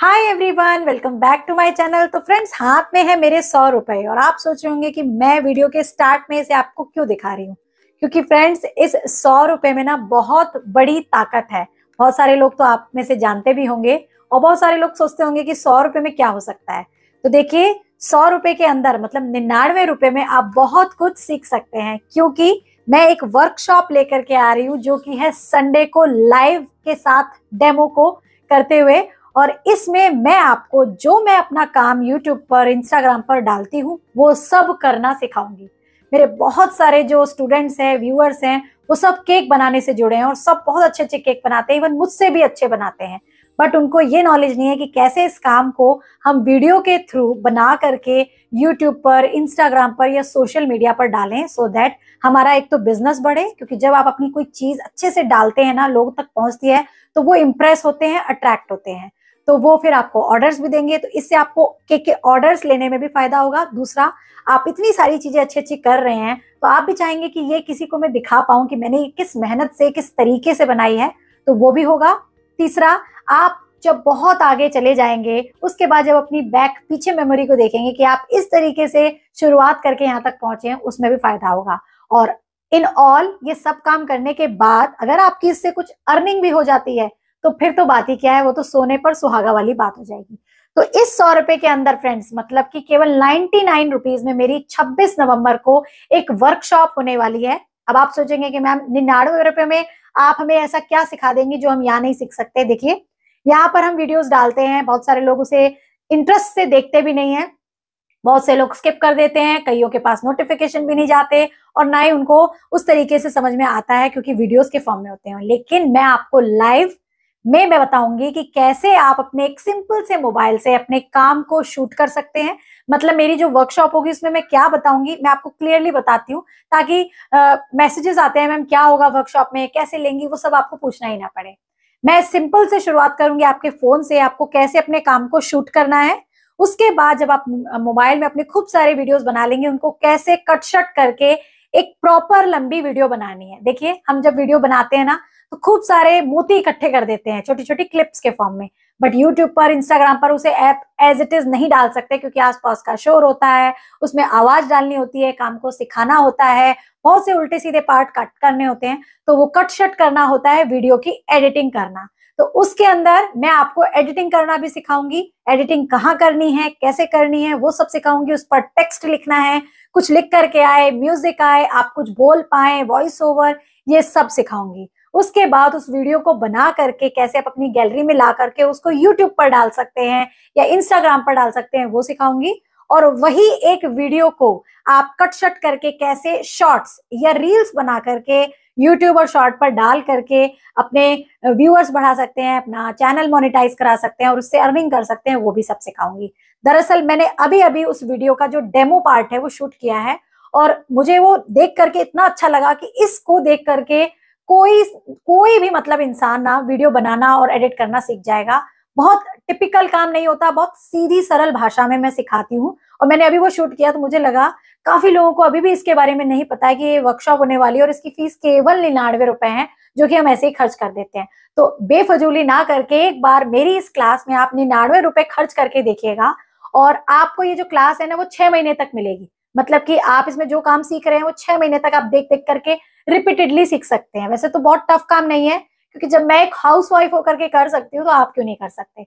hi everyone welcome back to my channel तो friends हाथ में है मेरे सौ रुपए और आप सोच रहे होंगे कि मैं वीडियो के स्टार्ट में इसे आपको क्यों दिखा रही हूँ क्योंकि फ्रेंड्स इस सौ रुपए में ना बहुत बड़ी ताकत है बहुत सारे लोग तो आप में से जानते भी होंगे और बहुत सारे लोग सोचते होंगे कि सौ रुपए में क्या हो सकता है तो देखिए सौ रुपए के अंदर मतलब निन्यानवे रुपए में आप बहुत कुछ सीख सकते हैं क्योंकि मैं एक वर्कशॉप लेकर के आ रही हूँ जो कि है संडे को लाइव के साथ डेमो को करते हुए और इसमें मैं आपको जो मैं अपना काम यूट्यूब पर इंस्टाग्राम पर डालती हूँ वो सब करना सिखाऊंगी मेरे बहुत सारे जो स्टूडेंट्स हैं व्यूअर्स हैं वो सब केक बनाने से जुड़े हैं और सब बहुत अच्छे अच्छे केक बनाते हैं इवन मुझसे भी अच्छे बनाते हैं बट उनको ये नॉलेज नहीं है कि कैसे इस काम को हम वीडियो के थ्रू बना करके यूट्यूब पर इंस्टाग्राम पर या सोशल मीडिया पर डालें सो so दैट हमारा एक तो बिजनेस बढ़े क्योंकि जब आप अपनी कोई चीज़ अच्छे से डालते हैं ना लोगों तक पहुंचती है तो वो इम्प्रेस होते हैं अट्रैक्ट होते हैं तो वो फिर आपको ऑर्डर्स भी देंगे तो इससे आपको के के ऑर्डर्स लेने में भी फायदा होगा दूसरा आप इतनी सारी चीजें अच्छी अच्छी कर रहे हैं तो आप भी चाहेंगे कि ये किसी को मैं दिखा पाऊं कि मैंने किस मेहनत से किस तरीके से बनाई है तो वो भी होगा तीसरा आप जब बहुत आगे चले जाएंगे उसके बाद जब अपनी बैक पीछे मेमोरी को देखेंगे कि आप इस तरीके से शुरुआत करके यहाँ तक पहुंचे हैं उसमें भी फायदा होगा और इन ऑल ये सब काम करने के बाद अगर आपकी इससे कुछ अर्निंग भी हो जाती है तो फिर तो बात ही क्या है वो तो सोने पर सुहागा वाली बात हो जाएगी तो इस सौ रुपए के अंदर फ्रेंड्स मतलब कि केवल नाइनटी नाइन रुपीज में मेरी छब्बीस नवंबर को एक वर्कशॉप होने वाली है अब आप सोचेंगे कि मैम निन्यानवे रुपए में आप हमें ऐसा क्या सिखा देंगी जो हम यहाँ नहीं सीख सकते देखिए यहाँ पर हम वीडियोस डालते हैं बहुत सारे लोग उसे इंटरेस्ट से देखते भी नहीं है बहुत से लोग स्किप कर देते हैं कईयों के पास नोटिफिकेशन भी नहीं जाते और ना ही उनको उस तरीके से समझ में आता है क्योंकि वीडियोस के फॉर्म में होते हैं लेकिन मैं आपको लाइव में मैं बताऊंगी कि कैसे आप अपने एक सिंपल से मोबाइल से अपने काम को शूट कर सकते हैं मतलब मेरी जो वर्कशॉप होगी उसमें मैं क्या बताऊंगी मैं आपको क्लियरली बताती हूँ ताकि मैसेजेस आते हैं मैम क्या होगा वर्कशॉप में कैसे लेंगी वो सब आपको पूछना ही ना पड़े मैं सिंपल से शुरुआत करूंगी आपके फोन से आपको कैसे अपने काम को शूट करना है उसके बाद जब आप मोबाइल में अपने खूब सारे वीडियोस बना लेंगे उनको कैसे कट शट करके एक प्रॉपर लंबी वीडियो बनानी है देखिए हम जब वीडियो बनाते हैं ना तो खूब सारे मोती इकट्ठे कर देते हैं छोटी छोटी क्लिप्स के फॉर्म में बट यूट्यूब पर इंस्टाग्राम पर उसे ऐप एज इट इज नहीं डाल सकते क्योंकि आसपास का शोर होता है उसमें आवाज डालनी होती है काम को सिखाना होता है बहुत से उल्टे सीधे पार्ट कट करने होते हैं तो वो कट शट करना होता है वीडियो की एडिटिंग करना तो उसके अंदर मैं आपको एडिटिंग करना भी सिखाऊंगी एडिटिंग कहाँ करनी है कैसे करनी है वो सब सिखाऊंगी उस पर टेक्स्ट लिखना है कुछ लिख करके आए म्यूजिक आए आप कुछ बोल पाए वॉइस ओवर ये सब सिखाऊंगी उसके बाद उस वीडियो को बना करके कैसे आप अपनी गैलरी में ला करके उसको यूट्यूब पर डाल सकते हैं या इंस्टाग्राम पर डाल सकते हैं वो सिखाऊंगी और वही एक वीडियो को आप कट शट करके कैसे शॉर्ट्स या रील्स बना करके यूट्यूब और शॉर्ट पर डाल करके अपने व्यूअर्स बढ़ा सकते हैं अपना चैनल मोनिटाइज करा सकते हैं और उससे अर्निंग कर सकते हैं वो भी सब सिखाऊंगी दरअसल मैंने अभी अभी उस वीडियो का जो डेमो पार्ट है वो शूट किया है और मुझे वो देख करके इतना अच्छा लगा कि इसको देख करके कोई कोई भी मतलब इंसान ना वीडियो बनाना और एडिट करना सीख जाएगा बहुत टिपिकल काम नहीं होता बहुत सीधी सरल भाषा में मैं सिखाती हूँ और मैंने अभी वो शूट किया तो मुझे लगा काफी लोगों को अभी भी इसके बारे में नहीं पता है कि ये वर्कशॉप होने वाली है और इसकी फीस केवल निन्यानवे रुपए है जो कि हम ऐसे ही खर्च कर देते हैं तो बेफजूली ना करके एक बार मेरी इस क्लास में आप निन्यानवे रुपए खर्च करके देखिएगा और आपको ये जो क्लास है ना वो छह महीने तक मिलेगी मतलब कि आप इसमें जो काम सीख रहे हैं वो छह महीने तक आप देख देख करके रिपीटेडली सीख सकते हैं वैसे तो बहुत टफ काम नहीं है क्योंकि जब मैं एक हाउस वाइफ होकर के कर सकती हूँ तो आप क्यों नहीं कर सकते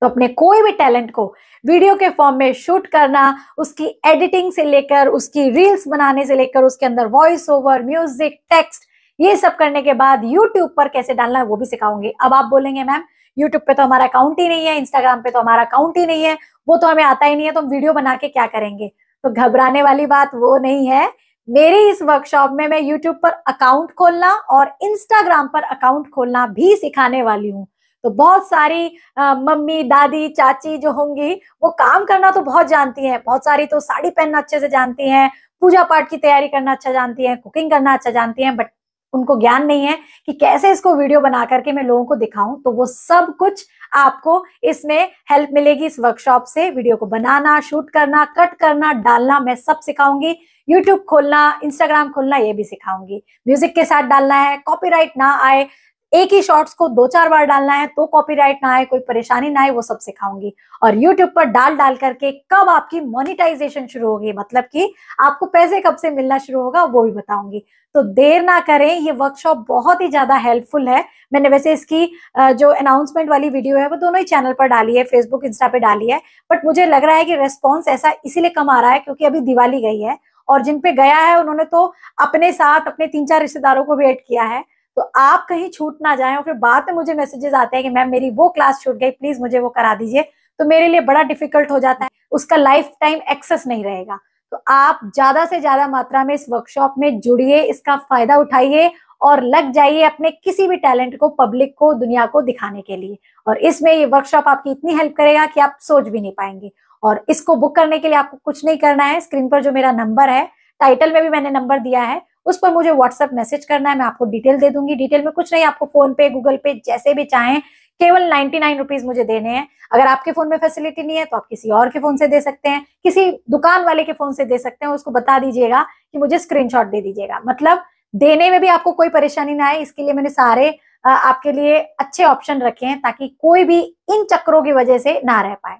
तो अपने कोई भी टैलेंट को वीडियो के फॉर्म में शूट करना उसकी एडिटिंग से लेकर उसकी रील्स बनाने से लेकर उसके अंदर वॉइस ओवर म्यूजिक टेक्स्ट ये सब करने के बाद यूट्यूब पर कैसे डालना है वो भी सिखाऊंगी अब आप बोलेंगे मैम यूट्यूब पे तो हमारा अकाउंट ही नहीं है इंस्टाग्राम पे तो हमारा अकाउंट ही नहीं है वो तो हमें आता ही नहीं है तो हम वीडियो बना के क्या करेंगे तो घबराने वाली बात वो नहीं है मेरी इस वर्कशॉप में मैं यूट्यूब पर अकाउंट खोलना और इंस्टाग्राम पर अकाउंट खोलना भी सिखाने वाली हूँ तो बहुत सारी आ, मम्मी दादी चाची जो होंगी वो काम करना तो बहुत जानती हैं बहुत सारी तो साड़ी पहनना अच्छे से जानती हैं पूजा पाठ की तैयारी करना अच्छा जानती हैं कुकिंग करना अच्छा जानती हैं बट उनको ज्ञान नहीं है कि कैसे इसको वीडियो बना करके मैं लोगों को दिखाऊं तो वो सब कुछ आपको इसमें हेल्प मिलेगी इस वर्कशॉप से वीडियो को बनाना शूट करना कट करना डालना मैं सब सिखाऊंगी यूट्यूब खोलना इंस्टाग्राम खोलना ये भी सिखाऊंगी म्यूजिक के साथ डालना है कॉपीराइट ना आए एक ही शॉर्ट्स को दो चार बार डालना है तो कॉपीराइट ना आए कोई परेशानी ना आए वो सब सिखाऊंगी और यूट्यूब पर डाल डाल करके कब आपकी मोनिटाइजेशन शुरू होगी मतलब कि आपको पैसे कब से मिलना शुरू होगा वो भी बताऊंगी तो देर ना करें ये वर्कशॉप बहुत ही ज्यादा हेल्पफुल है मैंने वैसे इसकी जो अनाउंसमेंट वाली वीडियो है वो दोनों ही चैनल पर डाली है फेसबुक इंस्टा पे डाली है बट मुझे लग रहा है कि रेस्पॉन्स ऐसा इसीलिए कम आ रहा है क्योंकि अभी दिवाली गई है और जिन पे गया है उन्होंने तो अपने साथ अपने तीन चार रिश्तेदारों को भी एड किया है तो आप कहीं छूट ना जाए और फिर बाद में मुझे मैसेजेस आते हैं कि मैम मेरी वो क्लास छूट गई प्लीज मुझे वो करा दीजिए तो मेरे लिए बड़ा डिफिकल्ट हो जाता है उसका लाइफ टाइम एक्सेस नहीं रहेगा तो आप ज्यादा से ज्यादा मात्रा में इस वर्कशॉप में जुड़िए इसका फायदा उठाइए और लग जाइए अपने किसी भी टैलेंट को पब्लिक को दुनिया को दिखाने के लिए और इसमें ये वर्कशॉप आपकी इतनी हेल्प करेगा कि आप सोच भी नहीं पाएंगे और इसको बुक करने के लिए आपको कुछ नहीं करना है स्क्रीन पर जो मेरा नंबर है टाइटल में भी मैंने नंबर दिया है उस पर मुझे व्हाट्सअप मैसेज करना है मैं आपको डिटेल दे दूंगी डिटेल में कुछ नहीं आपको फोन पे गूगल पे जैसे भी चाहें केवल नाइन्टी नाइन रुपीज मुझे देने हैं अगर आपके फोन में फैसिलिटी नहीं है तो आप किसी और के फोन से दे सकते हैं किसी दुकान वाले के फोन से दे सकते हैं उसको बता दीजिएगा कि मुझे स्क्रीनशॉट दे दीजिएगा मतलब देने में भी आपको कोई परेशानी ना आए इसके लिए मैंने सारे आपके लिए अच्छे ऑप्शन रखे हैं ताकि कोई भी इन चक्रों की वजह से ना रह पाए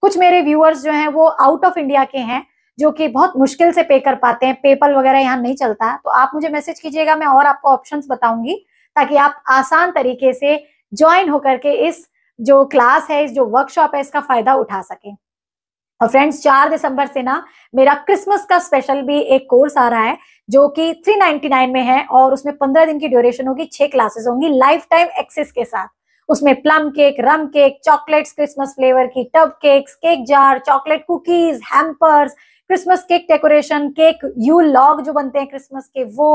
कुछ मेरे व्यूअर्स जो हैं वो आउट ऑफ इंडिया के हैं जो कि बहुत मुश्किल से पे कर पाते हैं पेपल वगैरह यहाँ नहीं चलता तो आप मुझे मैसेज कीजिएगा मैं और आपको ऑप्शन बताऊंगी ताकि आप आसान तरीके से ज्वाइन होकर के इस जो क्लास है इस जो वर्कशॉप है इसका फायदा उठा सकें और फ्रेंड्स चार दिसंबर से ना मेरा क्रिसमस का स्पेशल भी एक कोर्स आ रहा है जो कि 399 में है और उसमें पंद्रह दिन की ड्यूरेशन होगी छह क्लासेस होंगी लाइफ टाइम एक्सेस के साथ उसमें plum cake rum cake chocolates Christmas flavour की tub cakes cake jar chocolate cookies hampers Christmas cake decoration cake yule log जो बनते हैं क्रिसमस के वो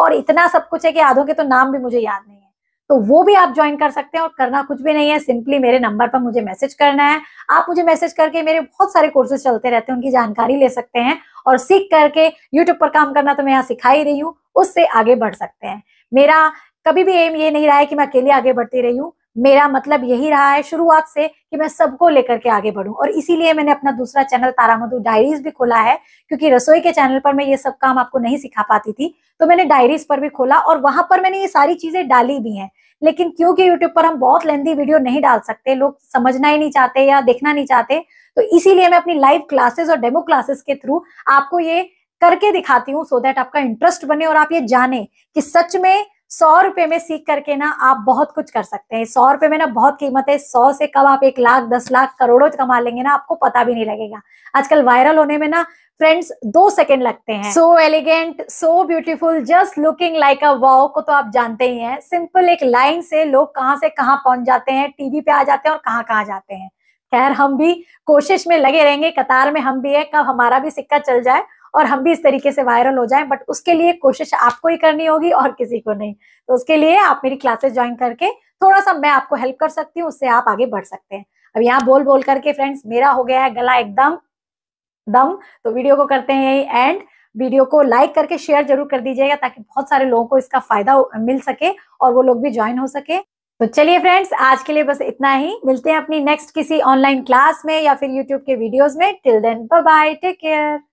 और इतना सब कुछ है कि आधों के तो नाम भी मुझे याद नहीं है तो वो भी आप ज्वाइन कर सकते हैं और करना कुछ भी नहीं है सिंपली मेरे नंबर पर मुझे मैसेज करना है आप मुझे मैसेज करके मेरे बहुत सारे कोर्सेज चलते रहते हैं उनकी जानकारी ले सकते हैं और सीख करके यूट्यूब पर काम करना तो मैं यहाँ सिखा ही रही हूँ उससे आगे बढ़ सकते हैं मेरा कभी भी एम ये नहीं रहा है कि मैं अकेले आगे बढ़ती रही हूँ मेरा मतलब यही रहा है शुरुआत से कि मैं सबको लेकर के आगे बढ़ूं और इसीलिए मैंने अपना दूसरा चैनल तारा मधु डायरीज भी खोला है क्योंकि रसोई के चैनल पर मैं ये सब काम आपको नहीं सिखा पाती थी तो मैंने डायरीज पर भी खोला और वहां पर मैंने ये सारी चीजें डाली भी हैं लेकिन क्योंकि यूट्यूब पर हम बहुत लेंदी वीडियो नहीं डाल सकते लोग समझना ही नहीं चाहते या देखना नहीं चाहते तो इसीलिए मैं अपनी लाइव क्लासेस और डेमो क्लासेस के थ्रू आपको ये करके दिखाती हूँ सो देट दैट आपका इंटरेस्ट बने और आप ये जाने कि सच में सौ रुपए में सीख करके ना आप बहुत कुछ कर सकते हैं सौ रुपए में ना बहुत कीमत है सौ से कम आप एक लाख दस लाख करोड़ों कमा लेंगे ना आपको पता भी नहीं लगेगा आजकल वायरल होने में ना फ्रेंड्स दो सेकेंड लगते हैं so elegant so beautiful just looking like a wow को तो आप जानते ही हैं सिंपल एक लाइन से लोग कहाँ से कहाँ पहुंच जाते हैं टीवी पे आ जाते हैं और कहाँ कहाँ जाते हैं खैर हम भी कोशिश में लगे रहेंगे कतार में हम भी है कब हमारा भी सिक्का चल जाए और हम भी इस तरीके से वायरल हो जाए बट उसके लिए कोशिश आपको ही करनी होगी और किसी को नहीं तो उसके लिए आप मेरी क्लासेस ज्वाइन करके थोड़ा सा मैं आपको हेल्प कर सकती हूँ उससे आप आगे बढ़ सकते हैं अब यहाँ बोल बोल करके फ्रेंड्स मेरा हो गया है गला एकदम दम तो वीडियो को करते हैं यही एंड वीडियो को लाइक करके शेयर जरूर कर दीजिएगा ताकि बहुत सारे लोगों को इसका फायदा मिल सके और वो लोग भी ज्वाइन हो सके तो चलिए फ्रेंड्स आज के लिए बस इतना ही मिलते हैं अपनी नेक्स्ट किसी ऑनलाइन क्लास में या फिर यूट्यूब के वीडियोस में till then bye take care